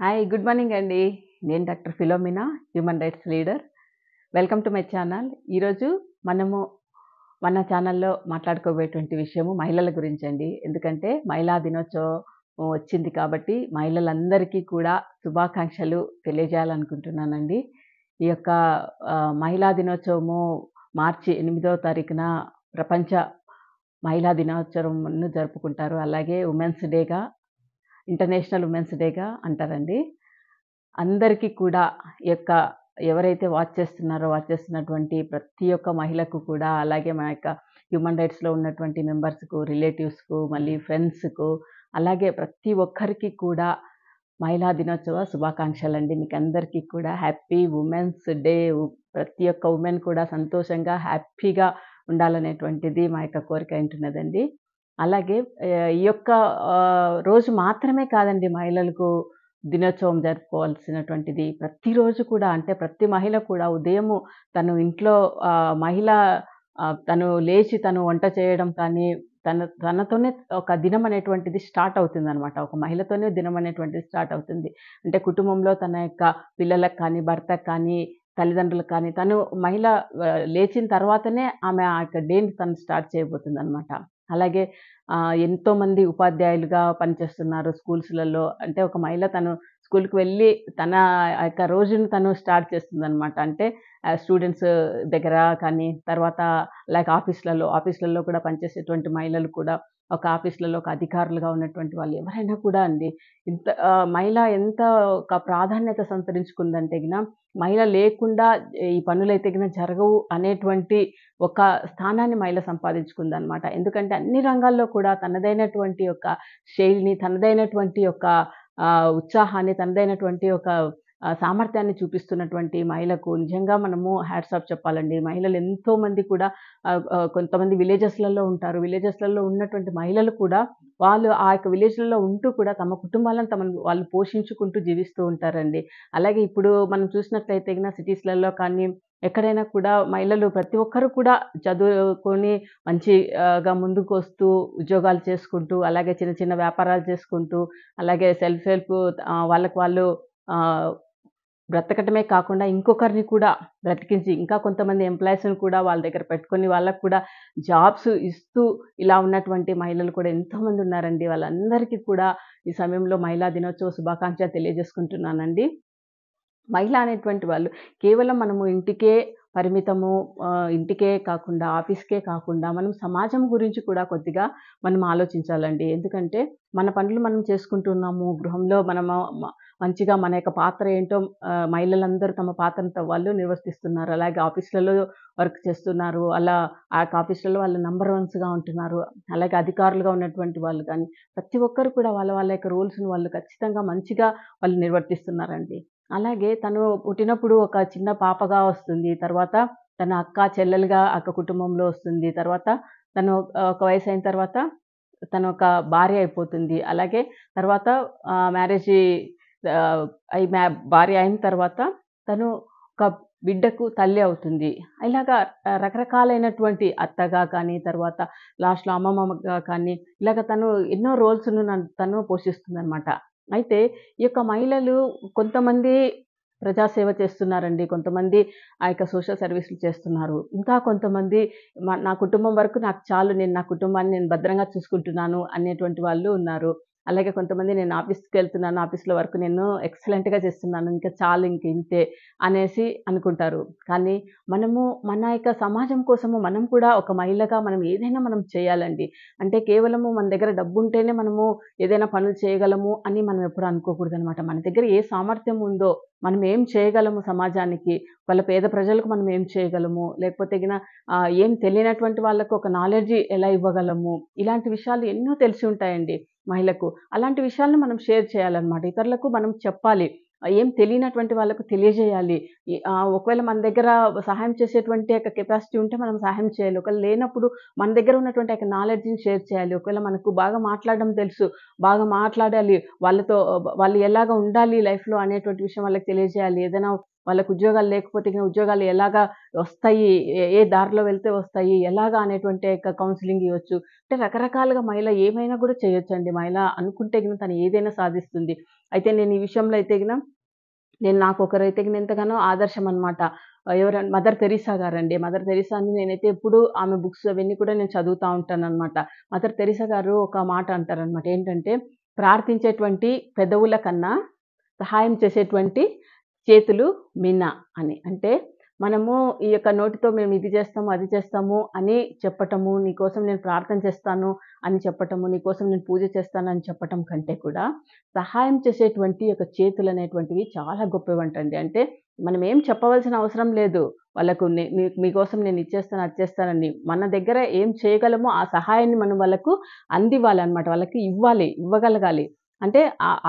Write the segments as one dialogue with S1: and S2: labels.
S1: hi good morning అండి నేను doctor Philomina human rights leader welcome to my channel ఈరోజు మనము మన ఛానల్లో మాట్లాడుకోబోయేటువంటి విషయము మహిళల గురించి అండి ఎందుకంటే మహిళా దినోత్సవం వచ్చింది కాబట్టి మహిళలందరికీ కూడా శుభాకాంక్షలు తెలియజేయాలనుకుంటున్నానండి ఈ యొక్క మహిళా దినోత్సవము మార్చి ఎనిమిదవ తారీఖున ప్రపంచ మహిళా దినోత్సవంను జరుపుకుంటారు అలాగే ఉమెన్స్ డేగా ఇంటర్నేషనల్ ఉమెన్స్ డేగా అంటారండి అందరికీ కూడా యొక్క ఎవరైతే వాచ్ చేస్తున్నారో వాచ్ చేస్తున్నటువంటి ప్రతి ఒక్క మహిళకు కూడా అలాగే మన యొక్క హ్యూమన్ రైట్స్లో ఉన్నటువంటి మెంబర్స్కు రిలేటివ్స్కు మళ్ళీ ఫ్రెండ్స్కు అలాగే ప్రతి ఒక్కరికి కూడా మహిళా దినోత్సవ శుభాకాంక్షలు అండి మీకు అందరికీ కూడా హ్యాపీ ఉమెన్స్ డే ప్రతి ఒక్క ఉమెన్ కూడా సంతోషంగా హ్యాపీగా ఉండాలనేటువంటిది మా యొక్క కోరిక ఏంటున్నదండి అలాగే ఈ యొక్క రోజు మాత్రమే కాదండి మహిళలకు దినోత్సవం జరుపుకోవాల్సినటువంటిది ప్రతిరోజు కూడా అంటే ప్రతి మహిళ కూడా ఉదయము తను ఇంట్లో మహిళ తను లేచి తను వంట చేయడం కానీ తన తనతోనే ఒక దినం అనేటువంటిది స్టార్ట్ అవుతుంది అనమాట ఒక మహిళతోనే దినం అనేటువంటిది స్టార్ట్ అవుతుంది అంటే కుటుంబంలో తన యొక్క పిల్లలకు కానీ భర్తకు కానీ తల్లిదండ్రులకు కానీ తను మహిళ లేచిన తర్వాతనే ఆమె ఆ యొక్క డేని తను స్టార్ట్ చేయబోతుంది అనమాట అలాగే ఎంతోమంది ఉపాధ్యాయులుగా పనిచేస్తున్నారు స్కూల్స్లలో అంటే ఒక మహిళ తను స్కూల్కి వెళ్ళి తన యొక్క రోజును తను స్టార్ట్ చేస్తుందనమాట అంటే స్టూడెంట్స్ దగ్గర కానీ తర్వాత లైక్ ఆఫీస్లలో ఆఫీస్లలో కూడా పనిచేసేటువంటి మహిళలు కూడా ఒక ఆఫీసులలో ఒక అధికారులుగా ఉన్నటువంటి వాళ్ళు ఎవరైనా కూడా అండి ఇంత మహిళ ఎంత ఒక ప్రాధాన్యత సంతరించుకుందంటే గిన మహిళ లేకుండా ఈ పనులైతే గిన జరగవు అనేటువంటి ఒక స్థానాన్ని మహిళ సంపాదించుకుందనమాట ఎందుకంటే అన్ని రంగాల్లో కూడా తనదైనటువంటి యొక్క శైలిని తనదైనటువంటి యొక్క ఉత్సాహాన్ని తనదైనటువంటి ఒక సామర్థ్యాన్ని చూపిస్తున్నటువంటి మహిళకు నిజంగా మనము హ్యాట్స్ ఆఫ్ చెప్పాలండి మహిళలు ఎంతోమంది కూడా కొంతమంది విలేజెస్లలో ఉంటారు విలేజెస్లలో ఉన్నటువంటి మహిళలు కూడా వాళ్ళు ఆ యొక్క విలేజ్లలో ఉంటూ కూడా తమ కుటుంబాలను తమ వాళ్ళు పోషించుకుంటూ జీవిస్తూ ఉంటారండి అలాగే ఇప్పుడు మనం చూసినట్లయితే సిటీస్లలో కానీ ఎక్కడైనా కూడా మహిళలు ప్రతి ఒక్కరు కూడా చదువుకొని మంచిగా ముందుకు వస్తూ ఉద్యోగాలు చేసుకుంటూ అలాగే చిన్న చిన్న వ్యాపారాలు చేసుకుంటూ అలాగే సెల్ఫ్ హెల్ప్ వాళ్ళకు వాళ్ళు బ్రతకటమే కాకుండా ఇంకొకరిని కూడా బ్రతికించి ఇంకా కొంతమంది ఎంప్లాయీస్ని కూడా వాళ్ళ దగ్గర పెట్టుకొని వాళ్ళకు కూడా జాబ్స్ ఇస్తూ ఇలా ఉన్నటువంటి మహిళలు కూడా ఎంతోమంది ఉన్నారండి వాళ్ళందరికీ కూడా ఈ సమయంలో మహిళా దినోత్సవ శుభాకాంక్ష తెలియజేసుకుంటున్నానండి మహిళ అనేటువంటి వాళ్ళు కేవలం మనము ఇంటికే పరిమితము ఇంటికే కాకుండా ఆఫీస్కే కాకుండా మనం సమాజం గురించి కూడా కొద్దిగా మనం ఆలోచించాలండి ఎందుకంటే మన పనులు మనం చేసుకుంటున్నాము గృహంలో మనము మంచిగా మన యొక్క పాత్ర ఏంటో మహిళలందరూ తమ పాత్రను వాళ్ళు నిర్వర్తిస్తున్నారు అలాగే ఆఫీసులలో వర్క్ చేస్తున్నారు అలా ఆ ఆఫీసులలో వాళ్ళు నంబర్ వన్స్గా ఉంటున్నారు అలాగే అధికారులుగా ఉన్నటువంటి వాళ్ళు కానీ ప్రతి ఒక్కరు కూడా వాళ్ళ వాళ్ళ యొక్క రూల్స్ని వాళ్ళు ఖచ్చితంగా మంచిగా వాళ్ళు నిర్వర్తిస్తున్నారండి అలాగే తను పుట్టినప్పుడు ఒక చిన్న పాపగా వస్తుంది తర్వాత తన అక్క చెల్లెలుగా అక్క కుటుంబంలో వస్తుంది తర్వాత తను ఒక వయసు అయిన తర్వాత తను ఒక భార్య అయిపోతుంది అలాగే తర్వాత మ్యారేజ్ అయి భార్య అయిన తర్వాత తను ఒక బిడ్డకు తల్లి అవుతుంది ఇలాగా రకరకాలైనటువంటి అత్తగా కానీ తర్వాత లాస్ట్లో అమ్మమ్మగా కానీ ఇలాగ తను ఎన్నో రోల్స్ను తను పోషిస్తుంది అనమాట అయితే ఈ యొక్క మహిళలు కొంతమంది ప్రజాసేవ చేస్తున్నారండి కొంతమంది ఆ యొక్క సోషల్ సర్వీసులు చేస్తున్నారు ఇంకా కొంతమంది నా కుటుంబం వరకు నాకు చాలు నేను నా కుటుంబాన్ని నేను భద్రంగా చూసుకుంటున్నాను అనేటువంటి వాళ్ళు ఉన్నారు అలాగే కొంతమంది నేను ఆఫీస్కి వెళ్తున్నాను ఆఫీస్లో వర్క్ నేను ఎక్సలెంట్గా చేస్తున్నాను ఇంకా చాలు ఇంక ఇంతే అనేసి అనుకుంటారు కానీ మనము మన యొక్క సమాజం కోసము మనం కూడా ఒక మహిళగా మనం ఏదైనా మనం చేయాలండి అంటే కేవలము మన దగ్గర డబ్బు ఉంటేనే మనము ఏదైనా పనులు చేయగలము అని మనం ఎప్పుడు అనుకోకూడదు అనమాట మన దగ్గర ఏ సామర్థ్యం ఉందో మనం ఏం చేయగలము సమాజానికి వాళ్ళ పేద ప్రజలకు మనం ఏం చేయగలము లేకపోతే గిన ఏం తెలియనటువంటి వాళ్ళకు ఒక నాలెడ్జ్ ఎలా ఇవ్వగలము ఇలాంటి విషయాలు ఎన్నో తెలిసి ఉంటాయండి మహిళకు అలాంటి విషయాలను మనం షేర్ చేయాలన్నమాట ఇతరులకు మనం చెప్పాలి ఏం తెలియనటువంటి వాళ్ళకు తెలియజేయాలి ఒకవేళ మన దగ్గర సహాయం చేసేటువంటి యొక్క కెపాసిటీ ఉంటే మనం సహాయం చేయాలి ఒకవేళ లేనప్పుడు మన దగ్గర ఉన్నటువంటి యొక్క నాలెడ్జ్ని షేర్ చేయాలి ఒకవేళ మనకు బాగా మాట్లాడడం తెలుసు బాగా మాట్లాడాలి వాళ్ళతో వాళ్ళు ఎలాగ ఉండాలి లైఫ్లో అనేటువంటి విషయం వాళ్ళకి తెలియజేయాలి ఏదైనా వాళ్ళకు ఉద్యోగాలు లేకపోతే ఉద్యోగాలు ఎలాగా వస్తాయి ఏ దారిలో వెళ్తే వస్తాయి ఎలాగా అనేటువంటి యొక్క కౌన్సిలింగ్ ఇవ్వచ్చు అంటే రకరకాలుగా మహిళ ఏమైనా కూడా చేయొచ్చండి మహిళ అనుకుంటే గిన తను ఏదైనా సాధిస్తుంది అయితే నేను ఈ విషయంలో అయితే గిన నేను నాకు ఒకరైతే ఎంతగానో ఆదర్శం అనమాట ఎవర మదర్ తెరీసా గారండి మదర్ తెరీసాని నేనైతే ఎప్పుడు ఆమె బుక్స్ అవన్నీ కూడా నేను చదువుతూ ఉంటాను అనమాట మదర్ తెరీసా గారు ఒక మాట అంటారనమాట ఏంటంటే ప్రార్థించేటువంటి పెదవుల కన్నా సహాయం చేసేటువంటి చేతులు మినా అని అంటే మనము ఈ యొక్క నోటితో మేము ఇది చేస్తాము అది చేస్తాము అని చెప్పటము నీకోసం నేను ప్రార్థన చేస్తాను అని చెప్పటము నీకోసం నేను పూజ చేస్తాను అని చెప్పటం కంటే కూడా సహాయం చేసేటువంటి యొక్క చేతులు అనేటువంటివి చాలా గొప్పవంటండి అంటే మనం ఏం చెప్పవలసిన అవసరం లేదు వాళ్ళకు మీకోసం నేను ఇచ్చేస్తాను అది చేస్తానని మన దగ్గర ఏం చేయగలమో ఆ సహాయాన్ని మనం వాళ్ళకు అందివ్వాలి అనమాట వాళ్ళకి ఇవ్వాలి ఇవ్వగలగాలి అంటే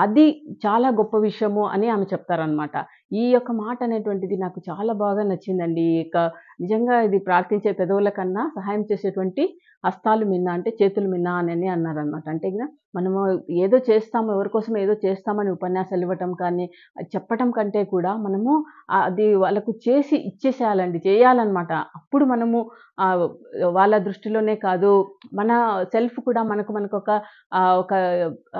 S1: అది చాలా గొప్ప విషయము అని ఆమె చెప్తారనమాట ఈ యొక్క మాట అనేటువంటిది నాకు చాలా బాగా నచ్చిందండి ఇక నిజంగా ఇది ప్రార్థించే పెదవుల కన్నా సహాయం చేసేటువంటి హస్తాలు మిన్నా అంటే చేతులు మిన్నా అని అనమాట అంటే ఇక మనము ఏదో చేస్తాము ఎవరికోసం ఏదో చేస్తామని ఉపన్యాసాలు ఇవ్వటం కానీ చెప్పటం కంటే కూడా మనము అది వాళ్ళకు చేసి ఇచ్చేసేయాలండి చేయాలన్నమాట అప్పుడు మనము వాళ్ళ దృష్టిలోనే కాదు మన సెల్ఫ్ కూడా మనకు మనకు ఒక ఒక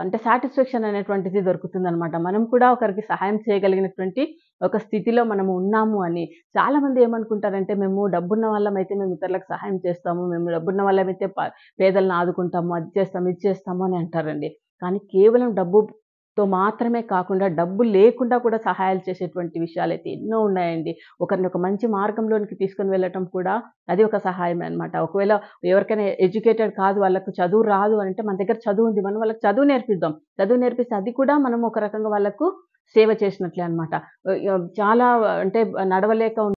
S1: అంటే సాటిస్ఫాక్షన్ అనేటువంటిది దొరుకుతుందనమాట మనం కూడా ఒకరికి సహాయం చేయగలిగినటువంటి ఒక స్థితిలో మనము ఉన్నాము అని చాలామంది ఏమనుకుంటారంటే మేము డబ్బున్న వాళ్ళమైతే మేము ఇతరులకు సహాయం చేస్తాము మేము డబ్బున్న వాళ్ళమైతే పేదలను ఆదుకుంటాము అది చేస్తాము ఇది చేస్తాము అని అంటారండి కానీ కేవలం డబ్బుతో మాత్రమే కాకుండా డబ్బు లేకుండా కూడా సహాయాలు చేసేటువంటి విషయాలు అయితే ఎన్నో ఉన్నాయండి ఒకరిని ఒక మంచి మార్గంలోనికి తీసుకొని వెళ్ళటం కూడా అది ఒక సహాయమే అనమాట ఒకవేళ ఎవరికైనా ఎడ్యుకేటెడ్ కాదు వాళ్ళకు చదువు రాదు అంటే మన దగ్గర చదువు ఉంది మనం వాళ్ళకి చదువు నేర్పిద్దాం చదువు నేర్పిస్తే అది కూడా మనం ఒక రకంగా వాళ్ళకు సేవ చేసినట్లే అనమాట చాలా అంటే నడవలేక